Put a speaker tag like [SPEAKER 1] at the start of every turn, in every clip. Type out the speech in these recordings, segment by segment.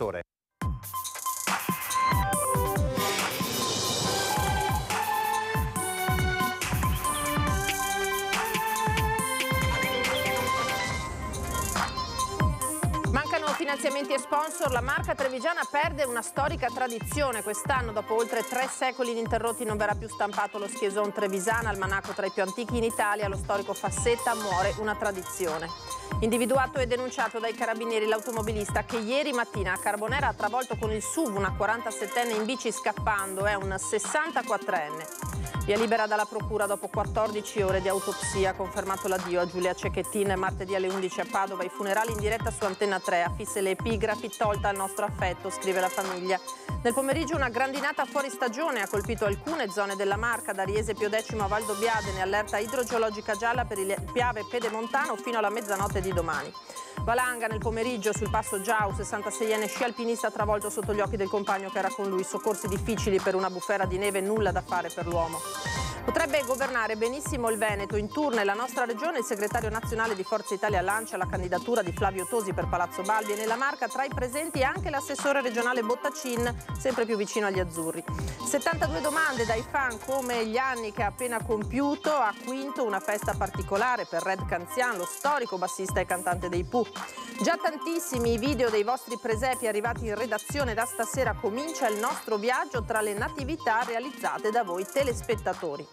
[SPEAKER 1] settore.
[SPEAKER 2] clienti e sponsor, la marca trevigiana perde una storica tradizione. Quest'anno, dopo oltre tre secoli ininterrotti, non verrà più stampato lo schieson trevisana, almanacco tra i più antichi in Italia. Lo storico Fassetta muore una tradizione. Individuato e denunciato dai carabinieri l'automobilista che ieri mattina a Carbonera ha travolto con il SUV una 47enne in bici scappando, è un 64enne. Via libera dalla Procura dopo 14 ore di autopsia, confermato l'addio a Giulia Cecchettin martedì alle 11 a Padova. I funerali in diretta su Antenna 3, affisse le epigrafi, tolta al nostro affetto, scrive la famiglia. Nel pomeriggio una grandinata fuori stagione ha colpito alcune zone della Marca, da Riese Pio X a Valdo Biadene, allerta idrogeologica gialla per il Piave Pedemontano fino alla mezzanotte di domani. Valanga nel pomeriggio sul passo Giau, 66enne sci alpinista travolto sotto gli occhi del compagno che era con lui. Soccorsi difficili per una bufera di neve, nulla da fare per l'uomo. Potrebbe governare benissimo il Veneto. In tour nella nostra regione il segretario nazionale di Forza Italia lancia la candidatura di Flavio Tosi per Palazzo Balbi e nella marca tra i presenti anche l'assessore regionale Bottacin, sempre più vicino agli azzurri. 72 domande dai fan come gli anni che ha appena compiuto. A Quinto una festa particolare per Red Canzian, lo storico bassista e cantante dei Pooh. Già tantissimi video dei vostri presepi arrivati in redazione da stasera comincia il nostro viaggio tra le natività realizzate da voi telespettatori.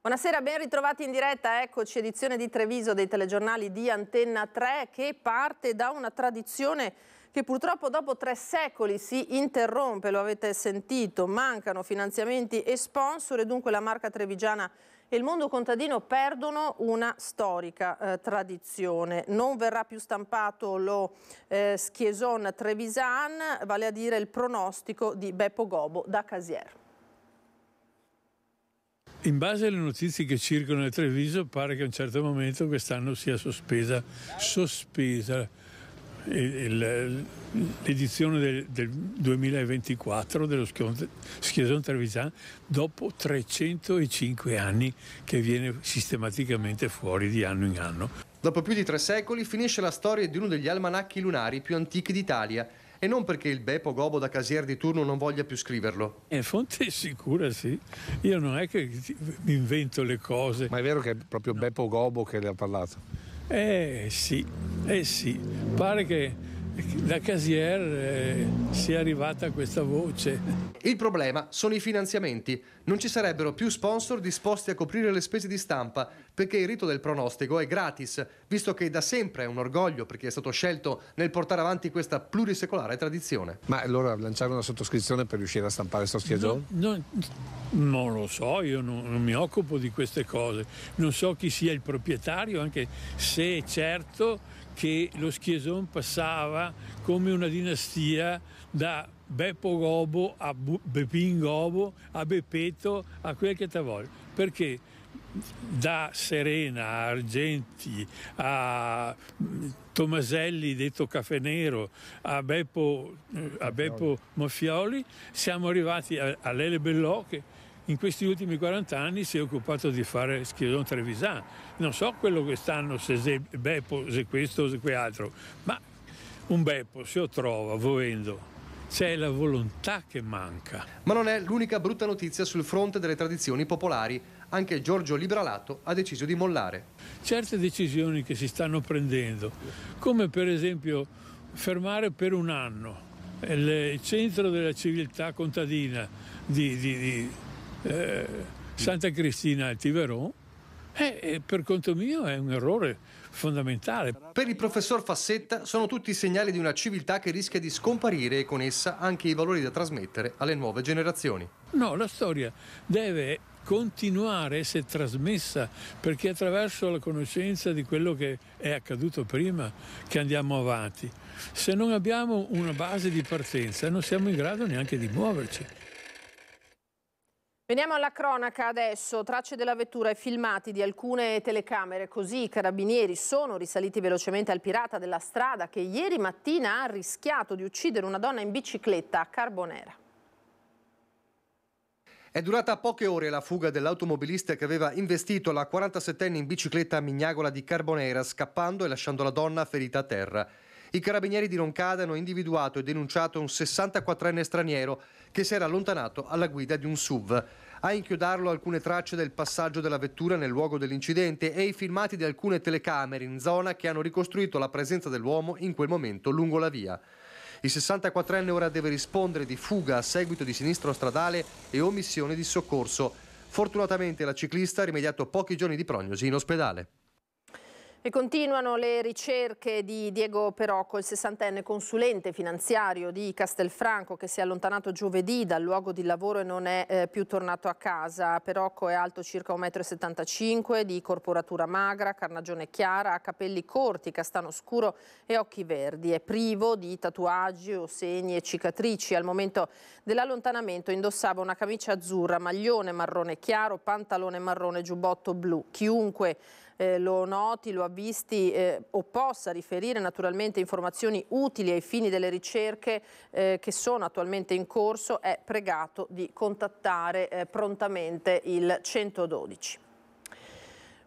[SPEAKER 2] Buonasera, ben ritrovati in diretta, eccoci, edizione di Treviso dei telegiornali di Antenna 3 che parte da una tradizione che purtroppo dopo tre secoli si interrompe, lo avete sentito, mancano finanziamenti e sponsor e dunque la marca trevigiana e il mondo contadino perdono una storica eh, tradizione. Non verrà più stampato lo eh, schieson Trevisan, vale a dire il pronostico di Beppo Gobo da Casier.
[SPEAKER 3] In base alle notizie che circolano a Treviso, pare che a un certo momento quest'anno sia sospesa, sospesa l'edizione del, del, 2024 dello Schieson Trevisan dopo 305 anni che viene sistematicamente fuori
[SPEAKER 1] di anno in anno. Dopo più di tre secoli finisce la storia di uno degli almanacchi lunari più antichi d'Italia e non perché il Beppo Gobo da Casier di turno non voglia più scriverlo. È fonte sicura,
[SPEAKER 3] sì. Io non è che mi invento le cose. Ma è vero che è proprio no. Beppo Gobo che
[SPEAKER 4] le ha parlato?
[SPEAKER 3] Eh sì, eh sì, pare che da
[SPEAKER 1] Casier eh, sia arrivata questa voce. Il problema sono i finanziamenti. Non ci sarebbero più sponsor disposti a coprire le spese di stampa perché il rito del pronostico è gratis, visto che da sempre è un orgoglio perché è stato scelto nel portare avanti questa plurisecolare tradizione. Ma allora lanciare una sottoscrizione per riuscire a stampare sto schiagione?
[SPEAKER 3] No, no, non lo so, io non, non mi occupo di queste cose. Non so chi sia il proprietario, anche se è certo che lo Schieson passava come una dinastia da Beppo Gobo a Bepin Gobo a Beppetto a quel che tavol. Perché da Serena a Argenti a mm, Tomaselli detto Caffè Nero a Beppo, eh, a Beppo Maffioli siamo arrivati all'Ele Bellò che in questi ultimi 40 anni si è occupato di fare Schiodon Trevisan. Non so quello quest'anno, se se Beppo, se questo, se quell'altro, ma un Beppo se lo
[SPEAKER 1] trova volendo. C'è la volontà che manca. Ma non è l'unica brutta notizia sul fronte delle tradizioni popolari. Anche Giorgio Libralato ha deciso di mollare.
[SPEAKER 3] Certe decisioni che si stanno prendendo, come per esempio fermare per un anno il centro della civiltà contadina di, di, di eh, Santa Cristina e Tiverò, eh, eh, per conto mio è
[SPEAKER 1] un errore fondamentale. Per il professor Fassetta sono tutti segnali di una civiltà che rischia di scomparire e con essa anche i valori da trasmettere alle nuove generazioni.
[SPEAKER 3] No, la storia deve continuare a essere trasmessa perché attraverso la conoscenza di quello che è accaduto prima che andiamo avanti. Se non abbiamo una base di partenza non siamo in grado neanche di muoverci.
[SPEAKER 2] Veniamo alla cronaca adesso, tracce della vettura e filmati di alcune telecamere, così i carabinieri sono risaliti velocemente al pirata della strada che ieri mattina ha rischiato di uccidere una donna in bicicletta a Carbonera.
[SPEAKER 1] È durata poche ore la fuga dell'automobilista che aveva investito la 47enne in bicicletta a Mignagola di Carbonera, scappando e lasciando la donna ferita a terra. I carabinieri di Roncada hanno individuato e denunciato un 64enne straniero che si era allontanato alla guida di un SUV. A inchiodarlo alcune tracce del passaggio della vettura nel luogo dell'incidente e i filmati di alcune telecamere in zona che hanno ricostruito la presenza dell'uomo in quel momento lungo la via. Il 64enne ora deve rispondere di fuga a seguito di sinistro stradale e omissione di soccorso. Fortunatamente la ciclista ha rimediato pochi giorni di prognosi in ospedale.
[SPEAKER 2] E continuano le ricerche di Diego Perocco, il sessantenne consulente finanziario di Castelfranco che si è allontanato giovedì dal luogo di lavoro e non è eh, più tornato a casa. Perocco è alto circa 1,75 m, di corporatura magra, carnagione chiara, ha capelli corti, castano scuro e occhi verdi. È privo di tatuaggi o segni e cicatrici. Al momento dell'allontanamento indossava una camicia azzurra, maglione marrone chiaro, pantalone marrone, giubbotto blu. Chiunque eh, lo noti, lo avvisti eh, o possa riferire naturalmente informazioni utili ai fini delle ricerche eh, che sono attualmente in corso, è pregato di contattare eh, prontamente il 112.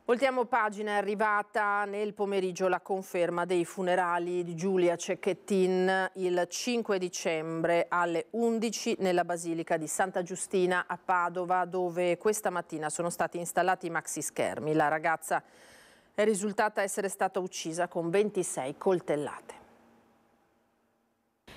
[SPEAKER 2] Voltiamo pagina, è arrivata nel pomeriggio la conferma dei funerali di Giulia Cecchettin il 5 dicembre alle 11 nella Basilica di Santa Giustina a Padova dove questa mattina sono stati installati i maxi schermi. La ragazza è risultata essere stata uccisa con 26 coltellate.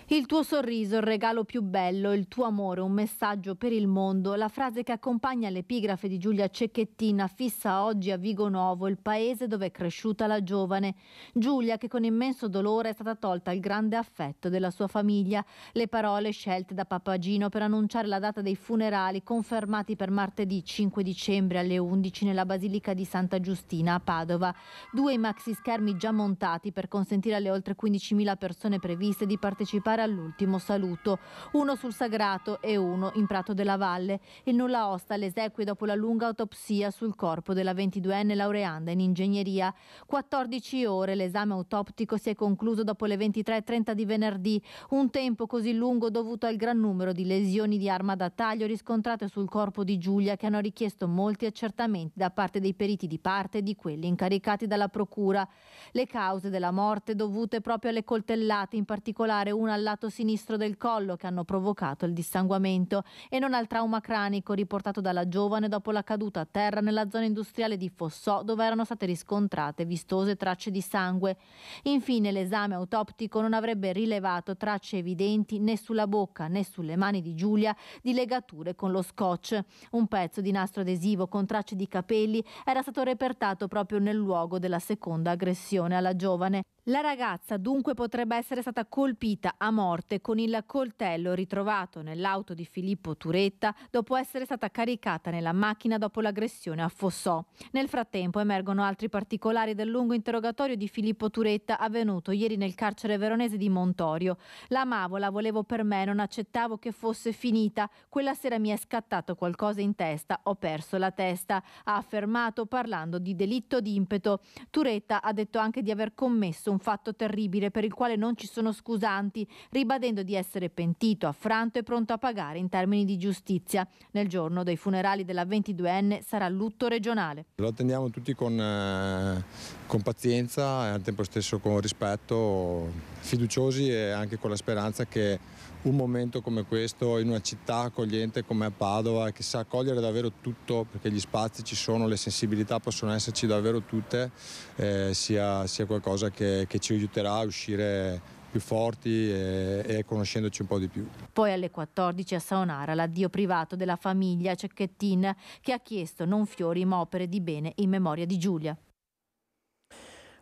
[SPEAKER 5] Il tuo sorriso, il regalo più bello, il tuo amore, un messaggio per il mondo, la frase che accompagna l'epigrafe di Giulia Cecchettina fissa oggi a Vigo Novo, il paese dove è cresciuta la giovane. Giulia che con immenso dolore è stata tolta il grande affetto della sua famiglia. Le parole scelte da Papagino per annunciare la data dei funerali confermati per martedì 5 dicembre alle 11 nella Basilica di Santa Giustina a Padova. Due maxi schermi già montati per consentire alle oltre 15.000 persone previste di partecipare partecipare all'ultimo saluto, uno sul Sagrato e uno in Prato della Valle. Il nulla osta le esequie dopo la lunga autopsia sul corpo della 22enne laureanda in ingegneria. 14 ore l'esame autoptico si è concluso dopo le 23.30 di venerdì, un tempo così lungo dovuto al gran numero di lesioni di arma da taglio riscontrate sul corpo di Giulia che hanno richiesto molti accertamenti da parte dei periti di parte e di quelli incaricati dalla procura. Le cause della morte dovute proprio alle coltellate, in particolare una alla lato sinistro del collo che hanno provocato il dissanguamento e non al trauma cranico riportato dalla giovane dopo la caduta a terra nella zona industriale di Fossò dove erano state riscontrate vistose tracce di sangue. Infine l'esame autoptico non avrebbe rilevato tracce evidenti né sulla bocca né sulle mani di Giulia di legature con lo scotch. Un pezzo di nastro adesivo con tracce di capelli era stato repertato proprio nel luogo della seconda aggressione alla giovane. La ragazza dunque potrebbe essere stata colpita a morte con il coltello ritrovato nell'auto di Filippo Turetta dopo essere stata caricata nella macchina dopo l'aggressione a Fossò. Nel frattempo emergono altri particolari del lungo interrogatorio di Filippo Turetta avvenuto ieri nel carcere veronese di Montorio. La Mavo la volevo per me, non accettavo che fosse finita. Quella sera mi è scattato qualcosa in testa, ho perso la testa, ha affermato parlando di delitto d'impeto. Turetta ha detto anche di aver commesso un un fatto terribile per il quale non ci sono scusanti, ribadendo di essere pentito, affranto e pronto a pagare in termini di giustizia. Nel giorno dei funerali della 22enne sarà lutto regionale.
[SPEAKER 4] Lo attendiamo tutti con, eh, con pazienza e al tempo stesso con rispetto, fiduciosi e anche con la speranza che un momento come questo in una città accogliente come Padova che sa accogliere davvero tutto perché gli spazi ci sono, le sensibilità possono esserci davvero tutte, eh, sia, sia, qualcosa che, che ci aiuterà a uscire più forti e, e, conoscendoci un po' di più.
[SPEAKER 5] Poi alle 14 a Saonara l'addio privato della famiglia Cecchettin che ha chiesto non fiori ma opere di bene in memoria di Giulia.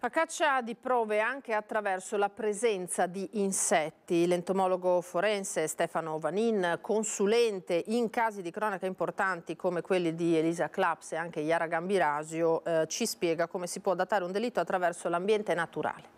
[SPEAKER 2] A caccia di prove anche attraverso la presenza di insetti. L'entomologo forense Stefano Vanin, consulente in casi di cronaca importanti come quelli di Elisa Claps e anche Iara Gambirasio, eh, ci spiega come si può datare un delitto attraverso l'ambiente naturale.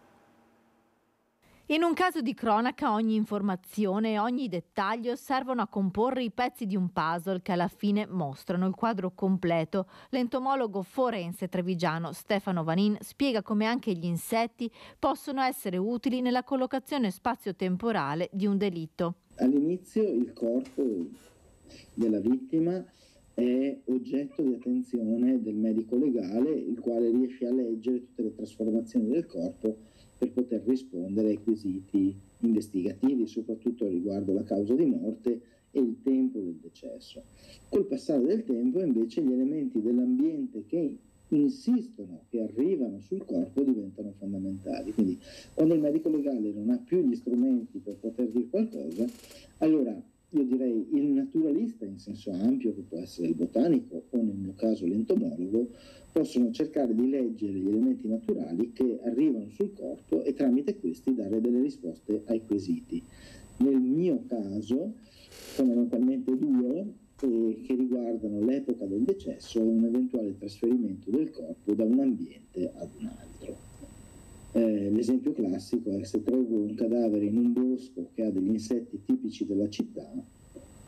[SPEAKER 5] In un caso di cronaca ogni informazione, e ogni dettaglio servono a comporre i pezzi di un puzzle che alla fine mostrano il quadro completo. L'entomologo forense trevigiano Stefano Vanin spiega come anche gli insetti possono essere utili nella collocazione spazio-temporale di un delitto.
[SPEAKER 6] All'inizio il corpo della vittima è oggetto di attenzione del medico legale, il quale riesce a leggere tutte le trasformazioni del corpo per poter rispondere ai quesiti investigativi, soprattutto riguardo la causa di morte e il tempo del decesso. Col passare del tempo invece gli elementi dell'ambiente che insistono, che arrivano sul corpo diventano fondamentali. Quindi quando il medico legale non ha più gli strumenti per poter dire qualcosa, allora io direi il naturalista in senso ampio, che può essere il botanico o nel mio caso l'entomologo, possono cercare di leggere gli elementi naturali che arrivano sul corpo e tramite questi dare delle risposte ai quesiti. Nel mio caso, fondamentalmente due, eh, che riguardano l'epoca del decesso e un eventuale trasferimento del corpo da un ambiente ad un altro. Eh, l'esempio classico è se trovo un cadavere in un bosco che ha degli insetti tipici della città,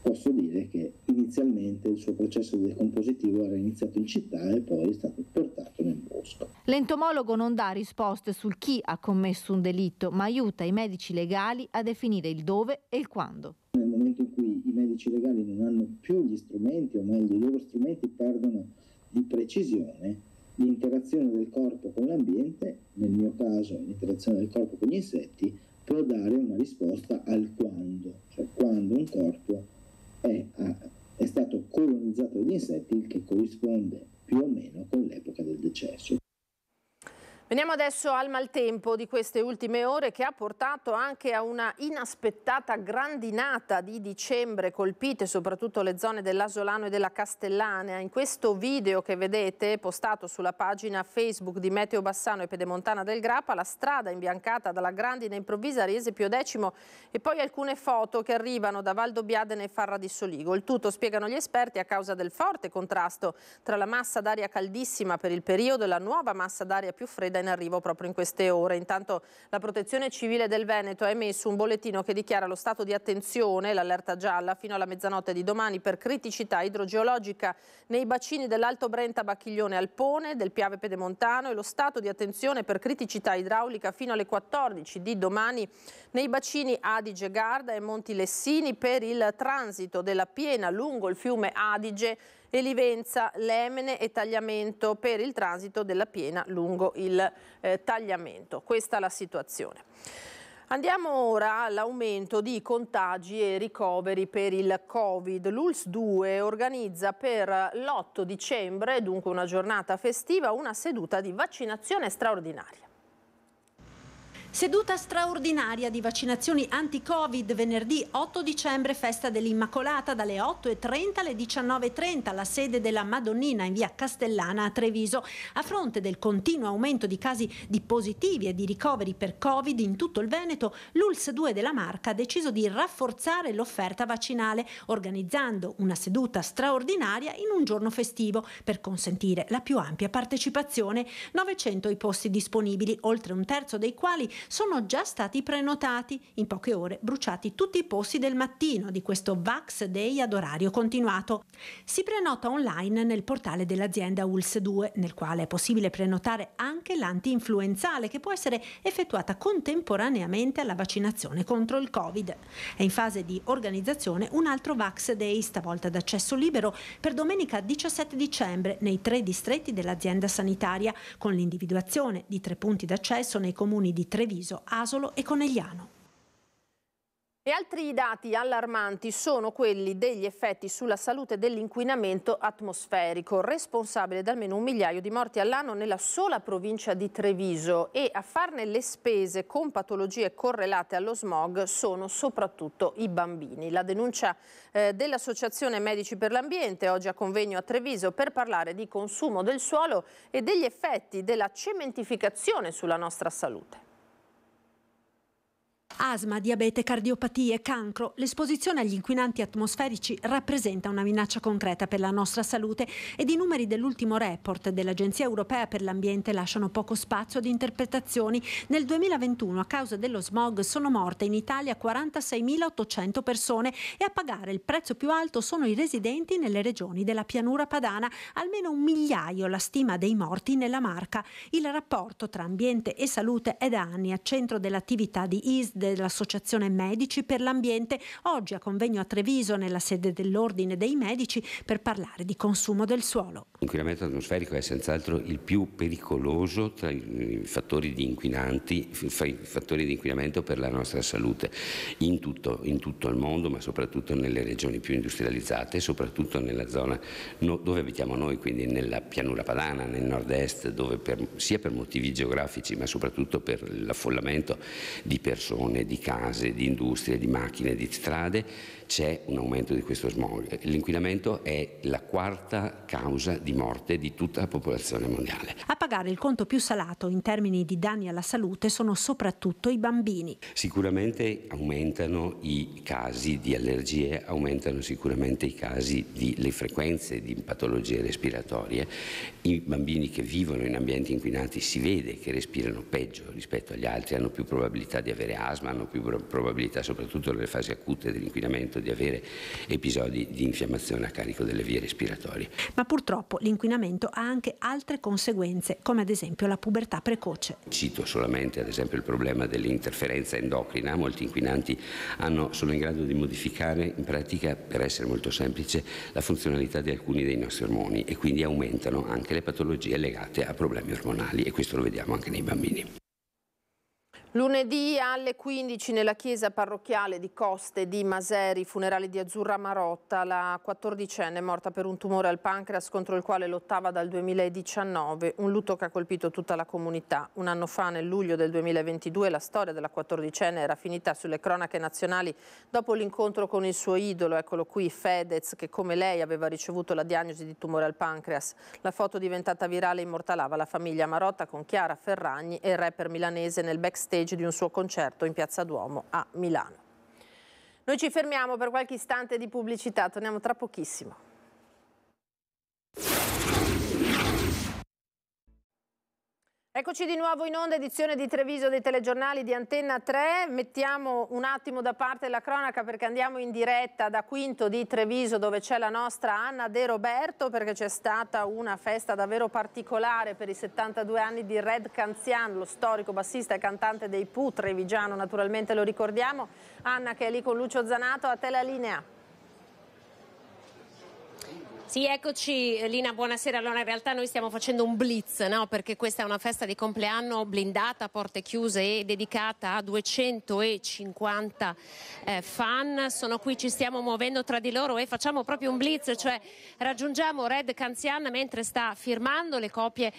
[SPEAKER 6] posso dire che inizialmente il suo processo decompositivo era iniziato in città e poi è stato portato nel bosco.
[SPEAKER 5] L'entomologo non dà risposte sul chi ha commesso un delitto, ma aiuta i medici legali a definire il dove e il quando.
[SPEAKER 6] Nel momento in cui i medici legali non hanno più gli strumenti, o meglio i loro strumenti perdono di precisione, l'interazione del corpo con l'ambiente, nel mio caso l'interazione del corpo con gli insetti, può dare una risposta al quando, cioè quando un corpo è, eh, è stato colonizzato dagli insetti, il che corrisponde più o meno con l'epoca del decesso.
[SPEAKER 2] Veniamo adesso al maltempo di queste ultime ore che ha portato anche a una inaspettata grandinata di dicembre colpite soprattutto le zone dell'Asolano e della Castellanea. In questo video che vedete postato sulla pagina Facebook di Meteo Bassano e Pedemontana del Grappa la strada imbiancata dalla grandine improvvisa Riese Pio X e poi alcune foto che arrivano da Valdobbiadene e Farra di Soligo. Il tutto spiegano gli esperti a causa del forte contrasto tra la massa d'aria caldissima per il periodo e la nuova massa d'aria più fredda è in arrivo proprio in queste ore. Intanto la Protezione Civile del Veneto ha emesso un bollettino che dichiara lo stato di attenzione, l'allerta gialla, fino alla mezzanotte di domani per criticità idrogeologica nei bacini dell'Alto Brenta, Bacchiglione, Alpone, del Piave Pedemontano e lo stato di attenzione per criticità idraulica fino alle 14 di domani nei bacini Adige, Garda e Monti Lessini per il transito della piena lungo il fiume Adige e Livenza, Lemene e Tagliamento per il transito della piena lungo il eh, Tagliamento. Questa è la situazione. Andiamo ora all'aumento di contagi e ricoveri per il Covid. L'ULS 2 organizza per l'8 dicembre, dunque una giornata festiva, una seduta di vaccinazione straordinaria.
[SPEAKER 7] Seduta straordinaria di vaccinazioni anti-Covid venerdì 8 dicembre, festa dell'Immacolata dalle 8.30 alle 19.30 alla sede della Madonnina in via Castellana a Treviso. A fronte del continuo aumento di casi di positivi e di ricoveri per Covid in tutto il Veneto, l'ULS 2 della Marca ha deciso di rafforzare l'offerta vaccinale organizzando una seduta straordinaria in un giorno festivo per consentire la più ampia partecipazione. 900 i posti disponibili, oltre un terzo dei quali sono già stati prenotati. In poche ore bruciati tutti i posti del mattino di questo Vax Day ad orario continuato. Si prenota online nel portale dell'azienda ULS 2, nel quale è possibile prenotare anche l'anti-influenzale che può essere effettuata contemporaneamente alla vaccinazione contro il Covid. È in fase di organizzazione un altro Vax Day, stavolta ad accesso libero, per domenica 17 dicembre nei tre distretti dell'azienda sanitaria, con l'individuazione di tre punti d'accesso nei comuni di Treviso Treviso, Asolo e Conegliano.
[SPEAKER 2] E altri dati allarmanti sono quelli degli effetti sulla salute dell'inquinamento atmosferico, responsabile di almeno un migliaio di morti all'anno nella sola provincia di Treviso e a farne le spese con patologie correlate allo smog sono soprattutto i bambini. La denuncia eh, dell'Associazione Medici per l'Ambiente oggi a convegno a Treviso per parlare di consumo del suolo e degli effetti della cementificazione sulla nostra salute.
[SPEAKER 7] Asma, diabete, cardiopatie, cancro, l'esposizione agli inquinanti atmosferici rappresenta una minaccia concreta per la nostra salute ed i numeri dell'ultimo report dell'Agenzia Europea per l'Ambiente lasciano poco spazio ad interpretazioni. Nel 2021 a causa dello smog sono morte in Italia 46.800 persone e a pagare il prezzo più alto sono i residenti nelle regioni della pianura padana, almeno un migliaio la stima dei morti nella Marca. Il rapporto tra ambiente e salute è da anni a centro dell'attività di ISD dell'Associazione Medici per l'Ambiente, oggi a convegno a Treviso nella sede dell'Ordine dei Medici per parlare di consumo del suolo.
[SPEAKER 8] L'inquinamento atmosferico è senz'altro il più pericoloso tra i fattori di inquinanti, fattori di inquinamento per la nostra salute in tutto, in tutto il mondo, ma soprattutto nelle regioni più industrializzate, soprattutto nella zona dove abitiamo noi, quindi nella pianura padana, nel nord-est, dove per, sia per motivi geografici ma soprattutto per l'affollamento di persone persone, di case, di industrie, di macchine, di strade c'è un aumento di questo smog. L'inquinamento è la quarta causa di morte di tutta la popolazione mondiale.
[SPEAKER 7] A pagare il conto più salato in termini di danni alla salute sono soprattutto i bambini.
[SPEAKER 8] Sicuramente aumentano i casi di allergie, aumentano sicuramente i casi di le frequenze di patologie respiratorie. I bambini che vivono in ambienti inquinati si vede che respirano peggio rispetto agli altri, hanno più probabilità di avere asma, hanno più probabilità soprattutto nelle fasi acute dell'inquinamento rischioso di avere episodi di infiammazione a carico delle vie respiratorie.
[SPEAKER 7] Ma purtroppo l'inquinamento ha anche altre conseguenze, come ad esempio la pubertà precoce.
[SPEAKER 8] Cito solamente ad esempio il problema dell'interferenza endocrina, molti inquinanti hanno, sono in grado di modificare in pratica, per essere molto semplice, la funzionalità di alcuni dei nostri ormoni e quindi aumentano anche le patologie legate a problemi ormonali e questo lo vediamo anche nei bambini.
[SPEAKER 2] Lunedì alle 15 nella chiesa parrocchiale di Coste di Maseri, funerali di Azzurra Marotta, la 14enne morta per un tumore al pancreas contro il quale lottava dal 2019, un lutto che ha colpito tutta la comunità. Un anno fa, nel luglio del 2022, la storia della 14enne era finita sulle cronache nazionali dopo l'incontro con il suo idolo, eccolo qui, Fedez, che come lei aveva ricevuto la diagnosi di tumore al pancreas. La foto diventata virale immortalava la famiglia Marotta con Chiara Ferragni e il rapper milanese nel backstage backstage di un suo concerto in Piazza Duomo a Milano. Noi ci fermiamo per qualche istante di pubblicità, torniamo tra pochissimo. Eccoci di nuovo in onda, edizione di Treviso dei telegiornali di Antenna 3. Mettiamo un attimo da parte la cronaca perché andiamo in diretta da Quinto di Treviso dove c'è la nostra Anna De Roberto perché c'è stata una festa davvero particolare per i 72 anni di Red Canzian, lo storico bassista e cantante dei Pù, trevigiano naturalmente lo ricordiamo. Anna che è lì con Lucio Zanato, a te la linea. Sì,
[SPEAKER 9] eccoci Lina, buonasera. Allora in realtà noi stiamo facendo un blitz, no? perché questa è una festa di compleanno blindata, porte chiuse e dedicata a 250 eh, fan. Sono qui, ci stiamo muovendo tra di loro e facciamo proprio un blitz, cioè raggiungiamo Red Canzian mentre sta firmando le copie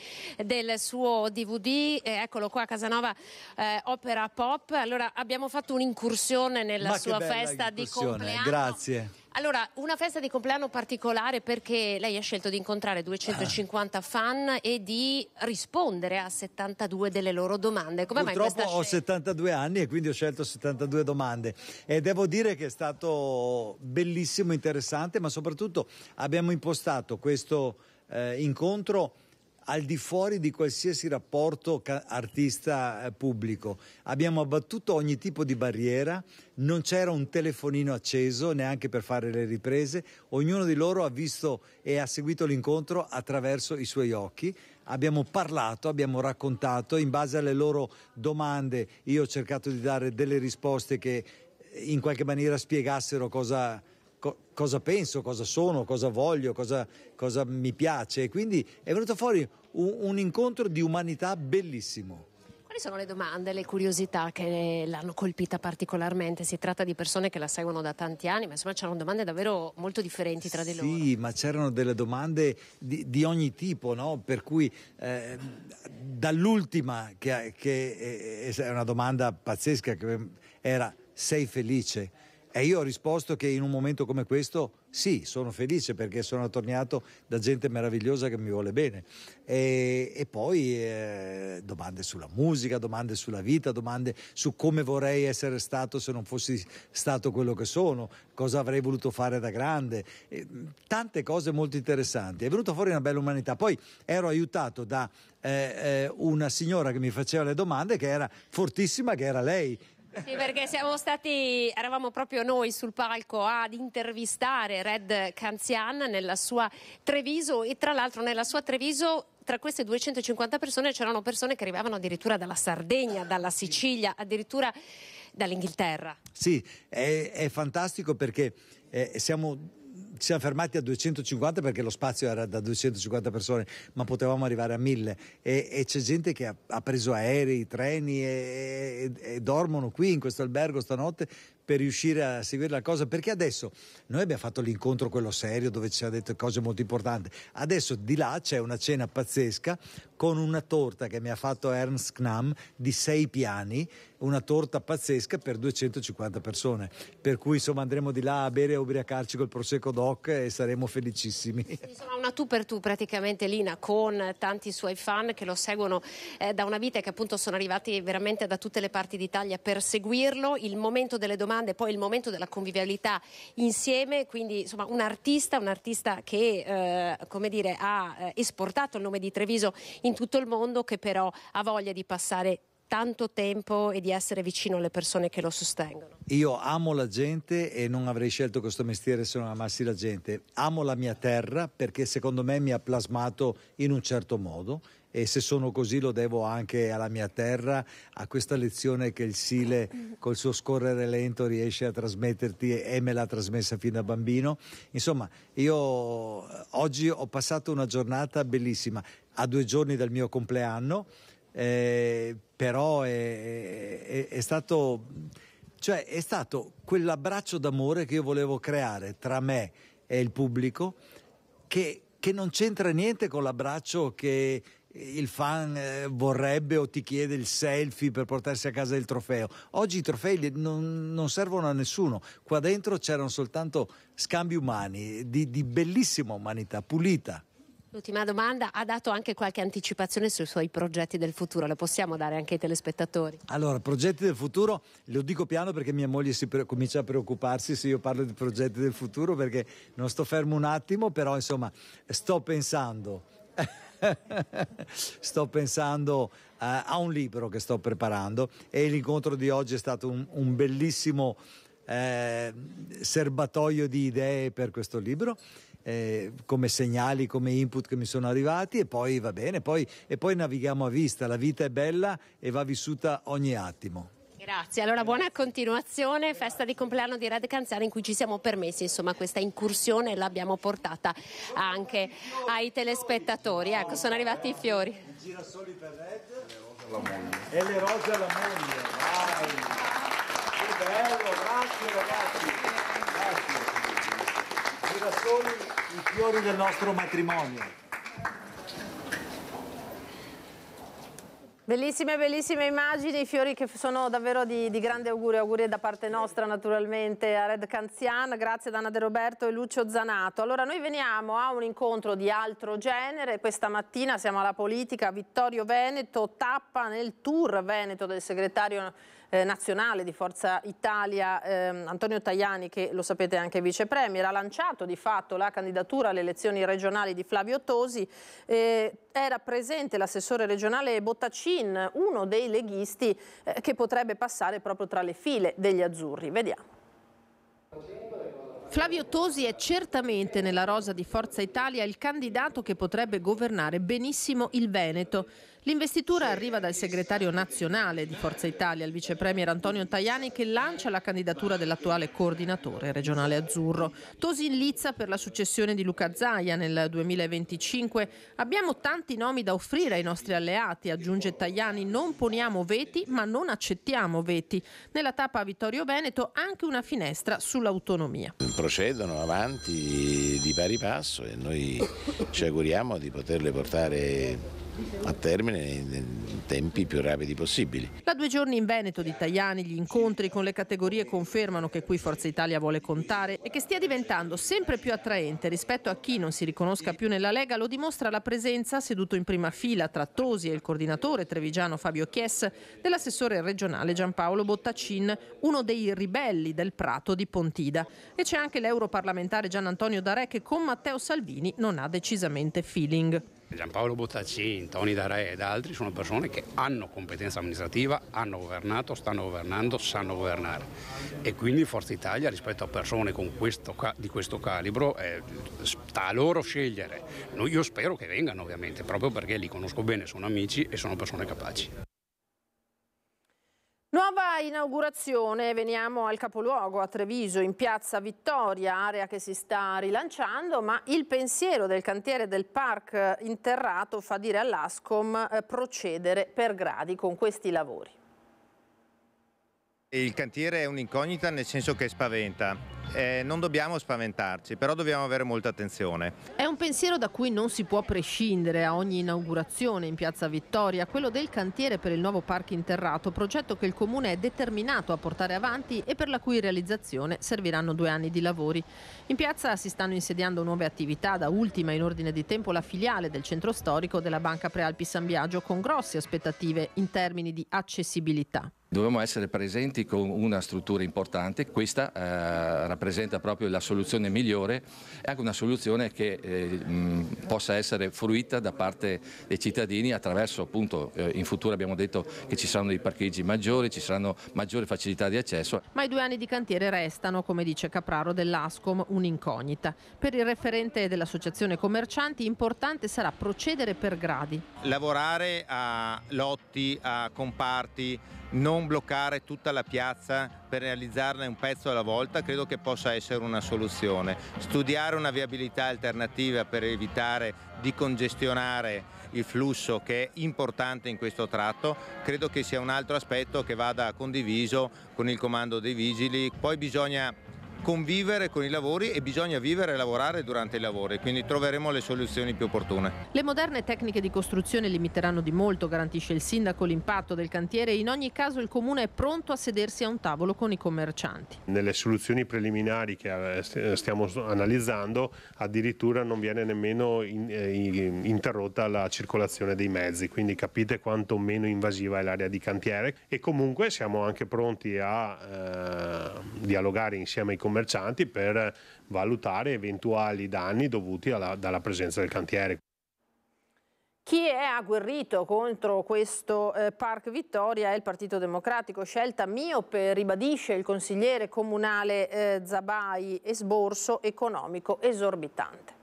[SPEAKER 9] del suo DVD. Eh, eccolo qua, Casanova eh, Opera Pop. Allora abbiamo fatto un'incursione nella Ma sua festa di compleanno.
[SPEAKER 10] Grazie
[SPEAKER 9] allora, una festa di compleanno particolare perché lei ha scelto di incontrare 250 fan e di rispondere a 72 delle loro domande. Come Purtroppo ho
[SPEAKER 10] 72 anni e quindi ho scelto 72 domande e devo dire che è stato bellissimo, interessante, ma soprattutto abbiamo impostato questo eh, incontro al di fuori di qualsiasi rapporto artista-pubblico. Eh, abbiamo abbattuto ogni tipo di barriera, non c'era un telefonino acceso neanche per fare le riprese, ognuno di loro ha visto e ha seguito l'incontro attraverso i suoi occhi abbiamo parlato, abbiamo raccontato, in base alle loro domande io ho cercato di dare delle risposte che eh, in qualche maniera spiegassero cosa, co, cosa penso, cosa sono, cosa voglio, cosa, cosa mi piace. E quindi è venuto fuori un, un incontro di umanità bellissimo.
[SPEAKER 9] Quali sono le domande, le curiosità che l'hanno colpita particolarmente? Si tratta di persone che la seguono da tanti anni, ma insomma c'erano domande davvero molto differenti tra di sì, loro.
[SPEAKER 10] Sì, ma c'erano delle domande di, di ogni tipo, no? Per cui eh, dall'ultima, che, che, eh, eh, è una domanda pazzesca, era sei felice? E io ho risposto che in un momento come questo sì, sono felice perché sono attorniato da gente meravigliosa che mi vuole bene. E, e poi eh, domande sulla musica, domande sulla vita, domande su come vorrei essere stato se non fossi stato quello che sono, cosa avrei voluto fare da grande, e, tante cose molto interessanti. È venuta fuori una bella umanità. Poi ero aiutato da eh, eh, una signora che mi faceva le domande che era fortissima, che era lei
[SPEAKER 9] sì, perché siamo stati, eravamo proprio noi sul palco ad intervistare Red Canzian nella sua Treviso e tra l'altro nella sua Treviso tra queste 250 persone c'erano persone che arrivavano addirittura dalla Sardegna, dalla Sicilia, addirittura dall'Inghilterra.
[SPEAKER 10] Sì, è, è fantastico perché eh, siamo ci siamo fermati a 250 perché lo spazio era da 250 persone, ma potevamo arrivare a 1000 e, e c'è gente che ha, ha, preso aerei, treni e, e, e dormono qui in questo albergo stanotte per riuscire a seguire la cosa perché adesso noi abbiamo fatto l'incontro quello serio dove ci ha detto cose molto importanti adesso di là c'è una cena pazzesca con una torta che mi ha fatto Ernst Knam di sei piani, una torta pazzesca per 250 persone. Per cui insomma andremo di là a bere e ubriacarci col prosecco doc e saremo felicissimi. Insomma,
[SPEAKER 9] una tu per tu praticamente Lina con tanti suoi fan che lo seguono eh, da una vita e che appunto sono arrivati veramente da tutte le parti d'Italia per seguirlo. Il momento delle domande, poi il momento della convivialità insieme, quindi insomma un artista, un artista che eh, come dire ha eh, esportato il nome di Treviso in in tutto il mondo che però ha voglia di passare tanto tempo e di essere vicino alle persone che lo sostengono.
[SPEAKER 10] Io amo la gente e non avrei scelto questo mestiere se non amassi la gente. Amo la mia terra perché secondo me mi ha plasmato in un certo modo e se sono così lo devo anche alla mia terra, a questa lezione che il Sile col suo scorrere lento riesce a trasmetterti e me l'ha trasmessa fin da bambino. Insomma, io oggi ho passato una giornata bellissima, a due giorni dal mio compleanno, eh, però è, è, è stato... Cioè è stato quell'abbraccio d'amore che io volevo creare tra me e il pubblico che, che non c'entra niente con l'abbraccio che il fan eh, vorrebbe o ti chiede il selfie per portarsi a casa il trofeo. Oggi i trofei non, non servono a nessuno. Qua dentro c'erano soltanto scambi umani, di, di bellissima umanità, pulita.
[SPEAKER 9] L'ultima domanda, ha dato anche qualche anticipazione sui suoi progetti del futuro, le possiamo dare anche ai telespettatori?
[SPEAKER 10] Allora, progetti del futuro, lo dico piano perché mia moglie pre- comincia a preoccuparsi se io parlo di progetti del futuro perché non sto fermo un attimo, però insomma sto pensando. sto pensando a, eh, a un libro che sto preparando e l'incontro di oggi è stato un, un bellissimo eh, serbatoio di idee per questo libro. Eh, come segnali, come input che mi sono arrivati e poi va bene, poi, e poi navighiamo a vista, la vita è bella e va vissuta ogni attimo.
[SPEAKER 9] Grazie, allora buona continuazione, festa di compleanno di Red Canziano in cui ci siamo permessi insomma, questa incursione e l'abbiamo portata anche ai telespettatori. Ecco, sono arrivati i fiori. I girasoli per
[SPEAKER 10] Red e le rose alla moglie. Vai. Che bello, grazie ragazzi. Grazie. I girasoli, i fiori del nostro matrimonio.
[SPEAKER 2] Bellissime, bellissime immagini, fiori che sono davvero di, di, grande augurio, auguri da parte nostra naturalmente a Red Canzian, grazie ad Anna De Roberto e Lucio Zanato. Allora noi veniamo a un incontro di altro genere, questa mattina siamo alla politica, Vittorio Veneto tappa nel tour Veneto del segretario eh, nazionale di Forza Italia, ehm, Antonio Tajani, che lo sapete anche vice premier, ha lanciato di fatto la candidatura alle elezioni regionali di Flavio Tosi. Eh, era presente l'assessore regionale Bottacin, uno dei leghisti eh, che potrebbe passare proprio tra le file degli azzurri. Vediamo. Flavio Tosi è certamente nella rosa di Forza Italia il candidato che potrebbe governare benissimo il Veneto. L'investitura arriva dal segretario nazionale di Forza Italia, il vicepremier Antonio Tajani, che lancia la candidatura dell'attuale coordinatore regionale azzurro. Tosin Lizza per la successione di Luca Zaia nel 2025. Abbiamo tanti nomi da offrire ai nostri alleati, aggiunge Tajani. Non poniamo veti, ma non accettiamo veti. Nella tappa a Vittorio Veneto anche una finestra sull'autonomia.
[SPEAKER 11] Procedono avanti di pari passo e noi ci auguriamo di poterle portare a termine in tempi più rapidi possibili.
[SPEAKER 2] Da due giorni in Veneto di Tajani gli incontri con le categorie confermano che qui Forza Italia vuole contare e che stia diventando sempre più attraente rispetto a chi non si riconosca più nella Lega lo dimostra la presenza seduto in prima fila tra Tosi e il coordinatore trevigiano Fabio Chies dell'assessore regionale Giampaolo Bottacin, uno dei ribelli del Prato di Pontida. E c'è anche l'europarlamentare Gian Antonio Dare che con Matteo Salvini non ha decisamente feeling.
[SPEAKER 8] Giampaolo Bottaccini, Tony Dare ed altri sono persone che hanno competenza amministrativa, hanno governato, stanno governando, sanno governare e quindi Forza Italia rispetto a persone questo, di questo calibro eh, sta a loro scegliere. Io spero che vengano ovviamente proprio perché li conosco bene, sono amici e sono persone capaci.
[SPEAKER 2] Nuova inaugurazione, veniamo al capoluogo a Treviso, in piazza Vittoria, area che si sta rilanciando, ma il pensiero del cantiere del park interrato fa dire all'ASCOM eh, procedere per gradi con questi lavori.
[SPEAKER 6] Il cantiere è un'incognita nel senso che spaventa. Eh, non dobbiamo spaventarci, però dobbiamo avere molta attenzione.
[SPEAKER 2] È un pensiero da cui non si può prescindere a ogni inaugurazione in Piazza Vittoria, quello del cantiere per il nuovo parco interrato, progetto che il Comune è determinato a portare avanti e per la cui realizzazione serviranno due anni di lavori. In piazza si stanno insediando nuove attività, da ultima in ordine di tempo la filiale del centro storico della Banca Prealpi San Biagio, con grosse aspettative in termini di accessibilità.
[SPEAKER 10] Dovevamo essere presenti con una struttura importante, questa eh, rappresenta proprio la soluzione migliore e anche una soluzione che eh, mh, possa essere fruita da parte dei cittadini attraverso appunto eh, in futuro abbiamo detto che ci saranno dei parcheggi maggiori, ci saranno maggiori facilità di accesso.
[SPEAKER 2] Ma i due anni di cantiere restano, come dice Capraro dell'Ascom, un'incognita. Per il referente dell'associazione commercianti importante sarà procedere per gradi.
[SPEAKER 6] Lavorare a lotti, a comparti, non bloccare tutta la piazza per realizzarne un pezzo alla volta credo che possa essere una soluzione. Studiare una viabilità alternativa per evitare di congestionare il flusso che è importante in questo tratto credo che sia un altro aspetto che vada condiviso con il comando dei vigili. Poi bisogna convivere con i lavori e bisogna vivere e lavorare durante i lavori, quindi troveremo le soluzioni più opportune.
[SPEAKER 2] Le moderne tecniche di costruzione limiteranno di molto, garantisce il sindaco, l'impatto del cantiere e in ogni caso il comune è pronto a sedersi a un tavolo con i commercianti.
[SPEAKER 6] Nelle
[SPEAKER 3] soluzioni preliminari che eh, stiamo analizzando addirittura non viene nemmeno in, eh, in, interrotta la circolazione dei mezzi, quindi capite quanto meno invasiva è l'area di cantiere e comunque siamo anche pronti a eh, dialogare insieme ai commercianti commercianti per valutare eventuali danni dovuti alla, dalla presenza
[SPEAKER 11] del cantiere.
[SPEAKER 2] Chi è agguerrito contro questo eh, Park Vittoria è il Partito Democratico, scelta miope, ribadisce il consigliere comunale eh, Zabai, esborso economico esorbitante.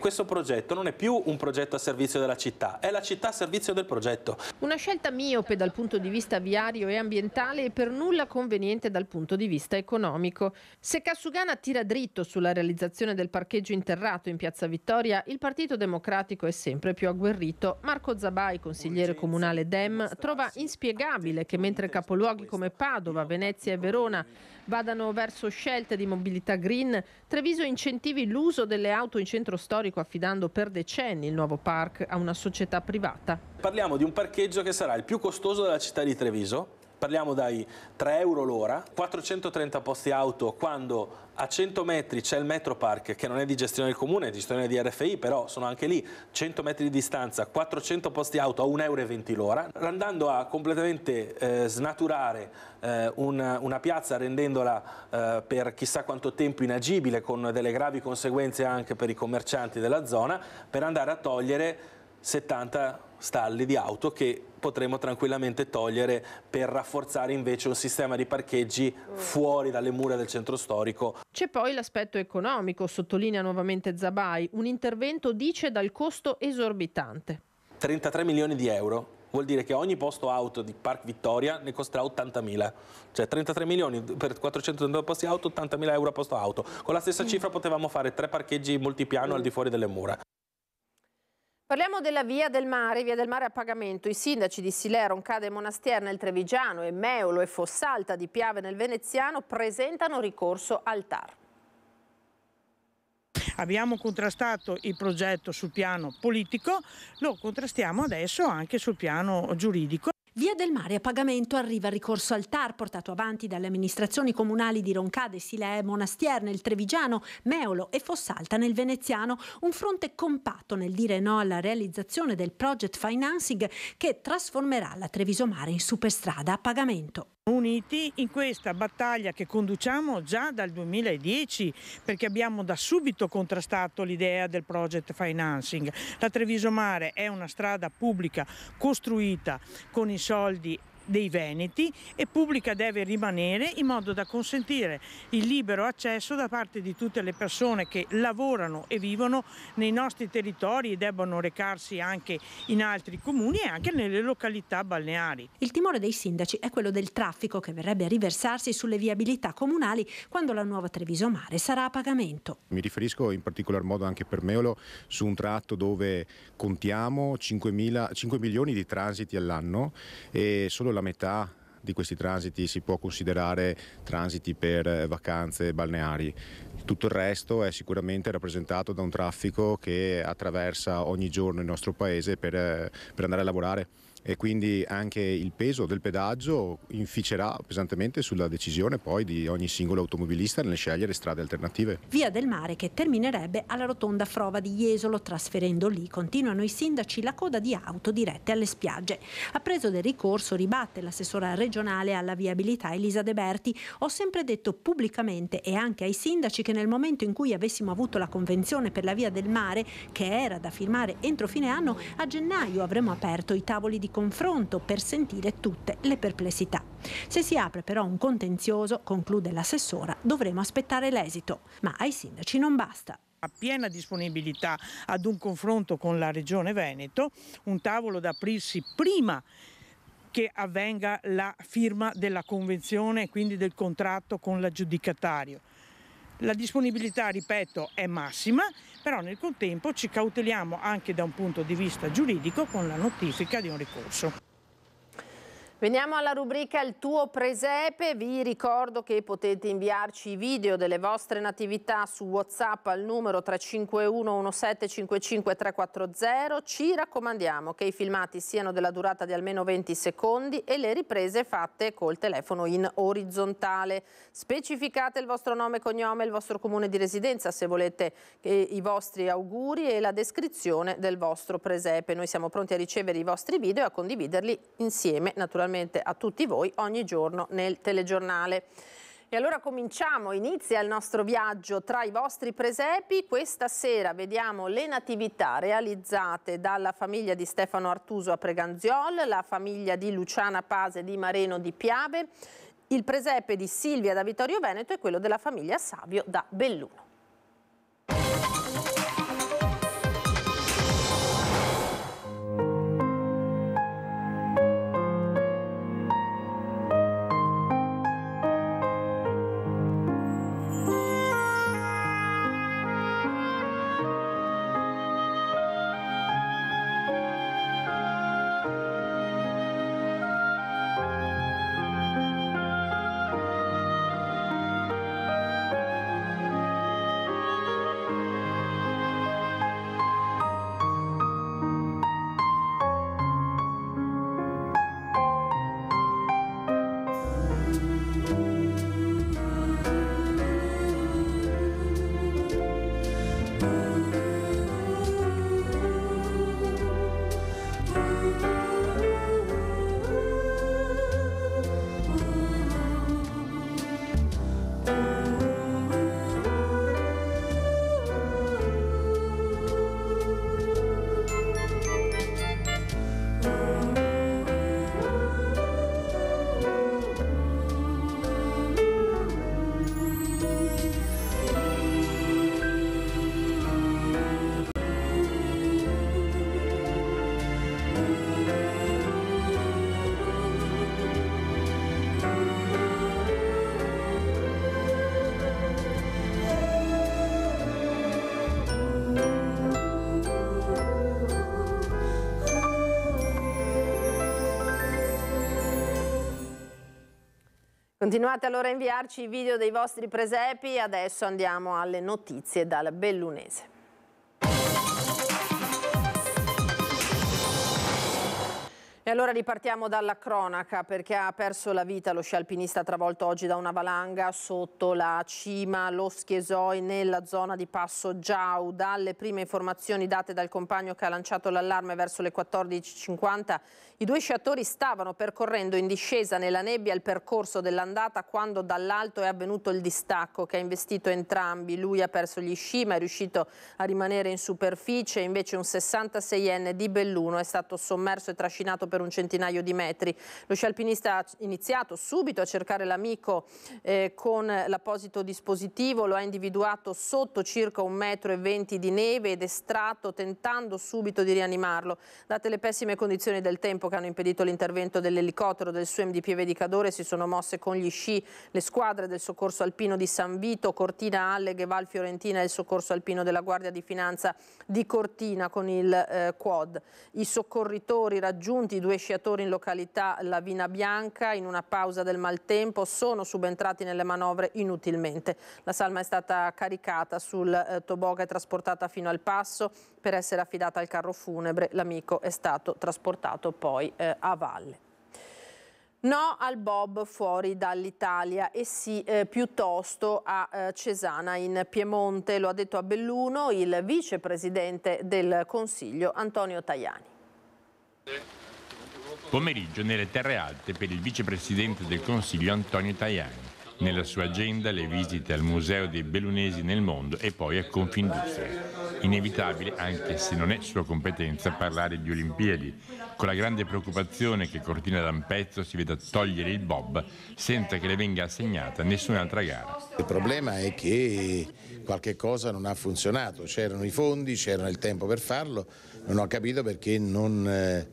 [SPEAKER 12] Questo progetto non è più un progetto a servizio della città, è la città a servizio del progetto.
[SPEAKER 2] Una scelta miope dal punto di vista viario e ambientale e per nulla conveniente dal punto di vista economico. Se Cassugana tira dritto sulla realizzazione del parcheggio interrato in Piazza Vittoria, il Partito Democratico è sempre più agguerrito. Marco Zabai, consigliere comunale Dem, trova inspiegabile che mentre capoluoghi come Padova, Venezia e Verona vadano verso scelte di mobilità green, Treviso incentivi l'uso delle auto in centro storico affidando per decenni il nuovo park a una società privata.
[SPEAKER 12] Parliamo di un parcheggio che sarà il più costoso della città di Treviso, parliamo dai 3 euro l'ora, 430 posti auto quando a 100 metri c'è il Metropark che non è di gestione del comune, è di gestione di RFI, però sono anche lì 100 metri di distanza, 400 posti auto a 1,20 euro l'ora, andando a completamente eh, snaturare eh, una, una, piazza rendendola eh, per chissà quanto tempo inagibile con delle gravi conseguenze anche per i commercianti della zona, per andare a togliere 70 stalli di auto che potremmo tranquillamente togliere per rafforzare invece un sistema di parcheggi fuori dalle mura del centro storico.
[SPEAKER 2] C'è poi l'aspetto economico, sottolinea nuovamente Zabai, un intervento dice dal costo esorbitante.
[SPEAKER 12] 33 milioni di euro vuol dire che ogni posto auto di Park Vittoria ne costerà 80.000, cioè 33 milioni per 432 posti auto, 80.000 euro a posto auto. Con la stessa mm. cifra potevamo fare tre parcheggi multipiano al di fuori delle mura.
[SPEAKER 2] Parliamo della Via del Mare, Via del Mare a pagamento. I sindaci di Silero, Oncade e Monastir nel Trevigiano e Meolo e Fossalta di Piave nel Veneziano presentano ricorso al TAR.
[SPEAKER 13] Abbiamo contrastato il progetto sul piano politico, lo contrastiamo adesso anche sul piano giuridico.
[SPEAKER 7] Via del Mare a pagamento arriva il ricorso al TAR portato avanti dalle amministrazioni comunali di Roncade, Silea, Monastier nel Trevigiano, Meolo e Fossalta nel Veneziano, un fronte compatto nel dire no alla realizzazione del project financing che trasformerà la Treviso Mare in superstrada a pagamento uniti in questa battaglia che
[SPEAKER 13] conduciamo già dal 2010 perché abbiamo da subito contrastato l'idea del project financing. La Treviso Mare è una strada pubblica costruita con inserzione soldi dei Veneti e pubblica deve rimanere in modo da consentire il libero accesso da parte di tutte le persone che lavorano e vivono nei nostri territori e debbano recarsi anche in altri comuni e anche nelle località balneari.
[SPEAKER 7] Il timore dei sindaci è quello del traffico che verrebbe a riversarsi sulle viabilità comunali quando la nuova Treviso Mare sarà a pagamento.
[SPEAKER 11] Mi riferisco in particolar modo anche per Meolo su un tratto dove contiamo 5, 5 milioni di transiti all'anno e solo la la metà di questi transiti si può considerare transiti per eh, vacanze balneari. Tutto il resto è sicuramente rappresentato da un traffico che attraversa ogni giorno il nostro paese per, eh, per andare a lavorare e quindi anche il peso del pedaggio inficerà pesantemente sulla decisione poi di ogni singolo automobilista nel scegliere strade alternative.
[SPEAKER 7] Via del mare che terminerebbe alla rotonda Frova di Jesolo, trasferendo lì, continuano i sindaci, la coda di auto dirette alle spiagge. A preso del ricorso ribatte l'assessora regionale alla viabilità Elisa De Berti, ho sempre detto pubblicamente e anche ai sindaci che nel momento in cui avessimo avuto la convenzione per la via del mare, che era da firmare entro fine anno, a gennaio avremmo aperto i tavoli di confronto per sentire tutte le perplessità. Se si apre però un contenzioso, conclude l'assessora, dovremo aspettare l'esito, ma ai sindaci non basta
[SPEAKER 13] a piena disponibilità ad un confronto con la Regione Veneto, un tavolo da aprirsi prima che avvenga la firma della convenzione e quindi del contratto con l'aggiudicatario. La disponibilità, ripeto, è massima, però nel contempo ci cauteliamo anche da un punto di vista giuridico con la notifica di un ricorso.
[SPEAKER 2] Veniamo alla rubrica Il tuo presepe, vi ricordo che potete inviarci i video delle vostre natività su Whatsapp al numero 351 1755 340, ci raccomandiamo che i filmati siano della durata di almeno 20 secondi e le riprese fatte col telefono in orizzontale. Specificate il vostro nome, e cognome, il vostro comune di residenza se volete i vostri auguri e la descrizione del vostro presepe. Noi siamo pronti a ricevere i vostri video e a condividerli insieme naturalmente naturalmente a tutti voi ogni giorno nel telegiornale. E allora cominciamo, inizia il nostro viaggio tra i vostri presepi. Questa sera vediamo le natività realizzate dalla famiglia di Stefano Artuso a Preganziol, la famiglia di Luciana Pase di Mareno di Piave, il presepe di Silvia da Vittorio Veneto e quello della famiglia Savio da Belluno. Continuate allora a inviarci i video dei vostri presepi, adesso andiamo alle notizie dal Bellunese. E allora ripartiamo dalla cronaca perché ha perso la vita lo sci alpinista travolto oggi da una valanga sotto la cima Lo Schiesoi nella zona di Passo Giau. Dalle prime informazioni date dal compagno che ha lanciato l'allarme verso le 14.50 i due sciatori stavano percorrendo in discesa nella nebbia il percorso dell'andata quando dall'alto è avvenuto il distacco che ha investito entrambi. Lui ha perso gli sci ma è riuscito a rimanere in superficie, invece un 66enne di Belluno è stato sommerso e trascinato per un centinaio di metri. Lo scialpinista ha iniziato subito a cercare l'amico eh, con l'apposito dispositivo, lo ha individuato sotto circa un metro e venti di neve ed estratto tentando subito di rianimarlo. Date le pessime condizioni del tempo che hanno impedito l'intervento dell'elicottero del SUEM di Pieve di Cadore si sono mosse con gli sci le squadre del soccorso alpino di San Vito, Cortina Alleghe, Val Fiorentina e il soccorso alpino della Guardia di Finanza di Cortina con il eh, quad. I soccorritori raggiunti, i due sciatori in località Lavina Bianca, in una pausa del maltempo, sono subentrati nelle manovre inutilmente. La salma è stata caricata sul eh, toboga e trasportata fino al passo per essere affidata al carro funebre. L'amico è stato trasportato poi poi eh, a valle. No al Bob fuori dall'Italia e sì eh, piuttosto a eh, Cesana in Piemonte, lo ha detto a Belluno il vicepresidente del Consiglio Antonio Tajani.
[SPEAKER 4] Pomeriggio nelle Terre Alte per il vicepresidente del Consiglio Antonio Tajani. Nella sua agenda le visite al Museo dei Bellunesi nel mondo e poi a Confindustria. Inevitabile, anche se non è sua competenza, parlare di Olimpiadi, con la grande preoccupazione che Cortina da un pezzo si veda togliere il Bob senza che le venga assegnata nessun'altra gara.
[SPEAKER 11] Il problema è che qualche cosa non ha funzionato, c'erano i fondi, c'era il tempo per farlo, non ho capito perché non eh,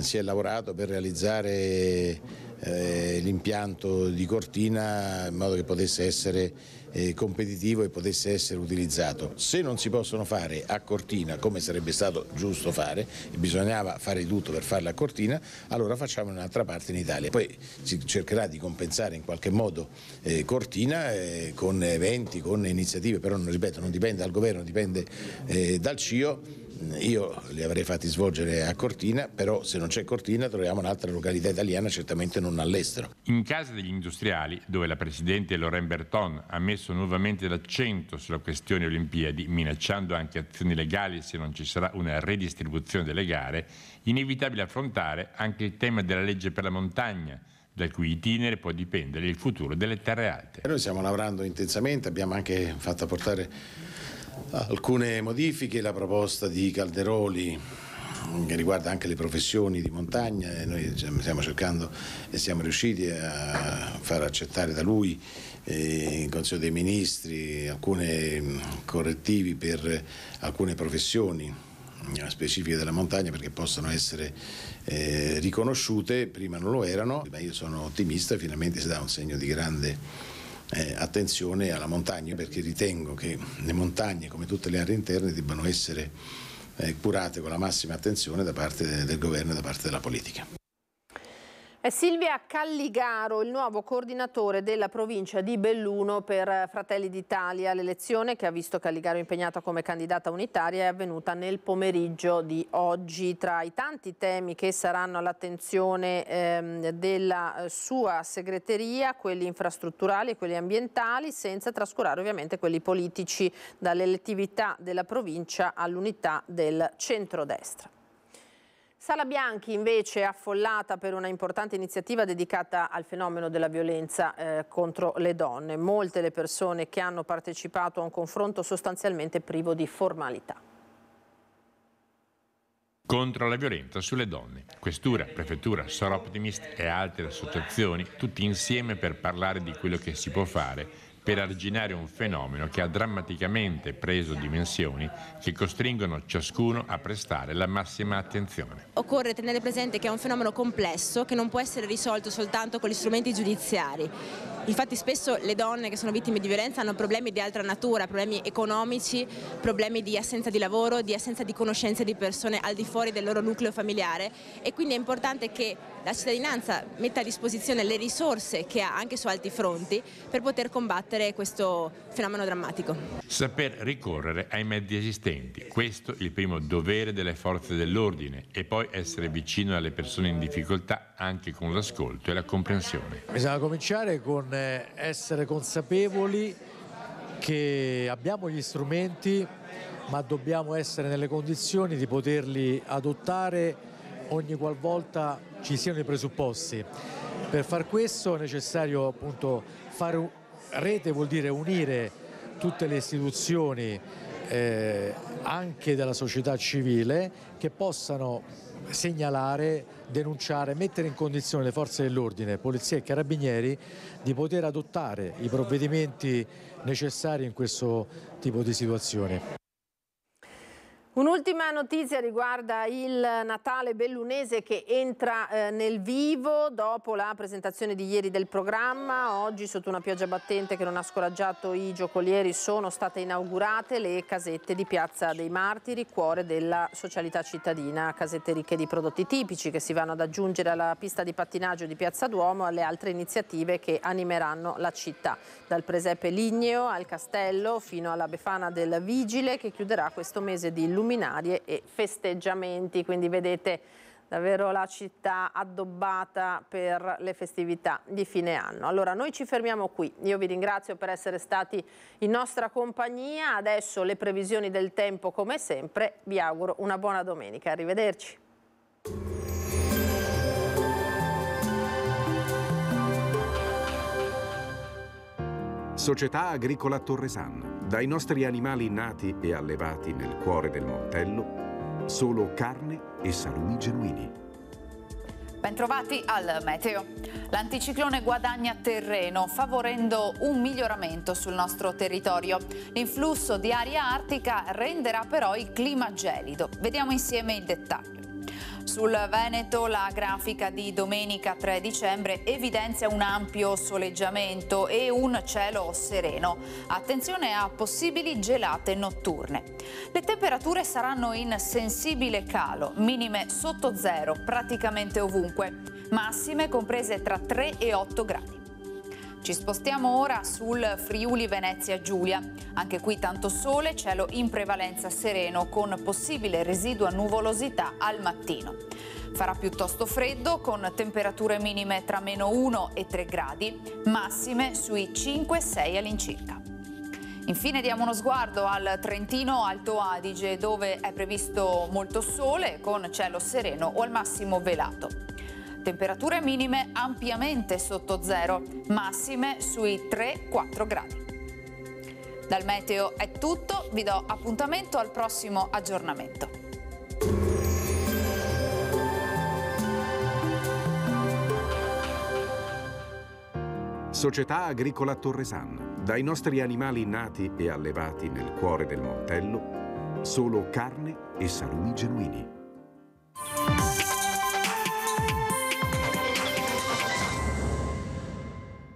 [SPEAKER 11] si è lavorato per realizzare eh, l'impianto di Cortina in modo che potesse essere eh, competitivo e potesse essere utilizzato. Se non si possono fare a Cortina, come sarebbe stato giusto fare, e bisognava fare di tutto per farla a Cortina, allora facciamo in un'altra parte in Italia. Poi si cercherà di compensare in qualche modo eh, Cortina eh, con eventi, con iniziative, però non, ripeto, non dipende dal governo, dipende eh, dal CIO io li avrei fatti svolgere a Cortina, però se non c'è Cortina troviamo un'altra località italiana, certamente non all'estero.
[SPEAKER 4] In casa degli industriali, dove la Presidente Lorraine Berton ha messo nuovamente l'accento sulla questione Olimpiadi, minacciando anche azioni legali se non ci sarà una redistribuzione delle gare, inevitabile affrontare anche il tema della legge per la montagna, dal cui itinere può dipendere il futuro delle terre alte. Noi stiamo
[SPEAKER 11] lavorando intensamente, abbiamo anche fatto portare alcune modifiche, la proposta di Calderoli che riguarda anche le professioni di montagna e noi stiamo cercando e siamo riusciti a far accettare da lui eh, in Consiglio dei Ministri alcuni mm, correttivi per alcune professioni eh, specifiche della montagna perché possano essere eh, riconosciute, prima non lo erano, ma io sono ottimista, finalmente si dà un segno di grande eh, attenzione alla montagna perché ritengo che le montagne come tutte le aree interne debbano essere eh, curate con la massima attenzione da parte del governo e da parte della politica.
[SPEAKER 2] È Silvia Calligaro, il nuovo coordinatore della provincia di Belluno per eh, Fratelli d'Italia. L'elezione che ha visto Calligaro impegnata come candidata unitaria è avvenuta nel pomeriggio di oggi. Tra i tanti temi che saranno all'attenzione ehm, della eh, sua segreteria, quelli infrastrutturali e quelli ambientali, senza trascurare ovviamente quelli politici, dall'elettività della provincia all'unità del centrodestra. Sala Bianchi invece è affollata per una importante iniziativa dedicata al fenomeno della violenza eh, contro le donne. Molte le persone che hanno partecipato a un confronto sostanzialmente privo di formalità.
[SPEAKER 4] Contro la violenza sulle donne. Questura, Prefettura, Soroptimist e altre associazioni, tutti insieme per parlare di quello che si può fare per arginare un fenomeno che ha drammaticamente preso dimensioni che costringono ciascuno a prestare la massima attenzione.
[SPEAKER 7] Occorre tenere presente che è un fenomeno complesso che non può essere risolto soltanto con gli strumenti giudiziari Infatti spesso le donne che sono vittime di violenza hanno problemi di altra natura, problemi economici, problemi di assenza di lavoro, di assenza di conoscenze di persone al di fuori del loro nucleo familiare e quindi è importante che la cittadinanza metta a disposizione le risorse che ha anche su altri fronti per poter combattere questo fenomeno drammatico.
[SPEAKER 4] Saper ricorrere ai mezzi esistenti, questo è il primo dovere delle forze dell'ordine e poi essere vicino alle persone in difficoltà anche con l'ascolto e la comprensione.
[SPEAKER 10] Bisogna cominciare con eh, essere consapevoli che abbiamo gli strumenti ma dobbiamo essere nelle condizioni di poterli adottare ogni qualvolta ci siano i presupposti. Per far questo è necessario appunto fare rete, vuol dire unire tutte le istituzioni eh, anche della società civile che possano segnalare, denunciare, mettere in condizione le forze dell'ordine, polizia e carabinieri di poter adottare i provvedimenti necessari in questo tipo di situazione.
[SPEAKER 2] Un'ultima notizia riguarda il Natale bellunese che entra eh, nel vivo dopo la presentazione di ieri del programma. Oggi sotto una pioggia battente che non ha scoraggiato i giocolieri sono state inaugurate le casette di Piazza dei Martiri, cuore della socialità cittadina, casette ricche di prodotti tipici che si vanno ad aggiungere alla pista di pattinaggio di Piazza Duomo e alle altre iniziative che animeranno la città, dal presepe ligneo al castello fino alla befana del vigile che chiuderà questo mese di illuminazione luminarie e festeggiamenti, quindi vedete davvero la città addobbata per le festività di fine anno. Allora noi ci fermiamo qui, io vi ringrazio per essere stati in nostra compagnia, adesso le previsioni del tempo come sempre, vi auguro una buona domenica, arrivederci.
[SPEAKER 11] Società
[SPEAKER 10] Agricola Torresan. Dai nostri animali nati e allevati nel cuore del Montello, solo carne e salumi genuini.
[SPEAKER 14] Bentrovati al Meteo. L'anticiclone guadagna terreno, favorendo un miglioramento sul nostro territorio. L'influsso di aria artica renderà però il clima gelido. Vediamo insieme il dettaglio. Sul Veneto la grafica di domenica 3 dicembre evidenzia un ampio soleggiamento e un cielo sereno. Attenzione a possibili gelate notturne. Le temperature saranno in sensibile calo, minime sotto zero praticamente ovunque, massime comprese tra 3 e 8 gradi. Ci spostiamo ora sul Friuli Venezia Giulia. Anche qui tanto sole, cielo in prevalenza sereno con possibile residua nuvolosità al mattino. Farà piuttosto freddo con temperature minime tra meno 1 e 3 gradi, massime sui 5-6 all'incirca. Infine diamo uno sguardo al Trentino Alto Adige dove è previsto molto sole con cielo sereno o al massimo velato temperature minime ampiamente sotto zero, massime sui 3-4 gradi. Dal meteo è tutto, vi do appuntamento al prossimo aggiornamento.
[SPEAKER 10] Società Agricola Torresan. Dai nostri animali nati e allevati nel cuore del Montello, solo carne e salumi genuini.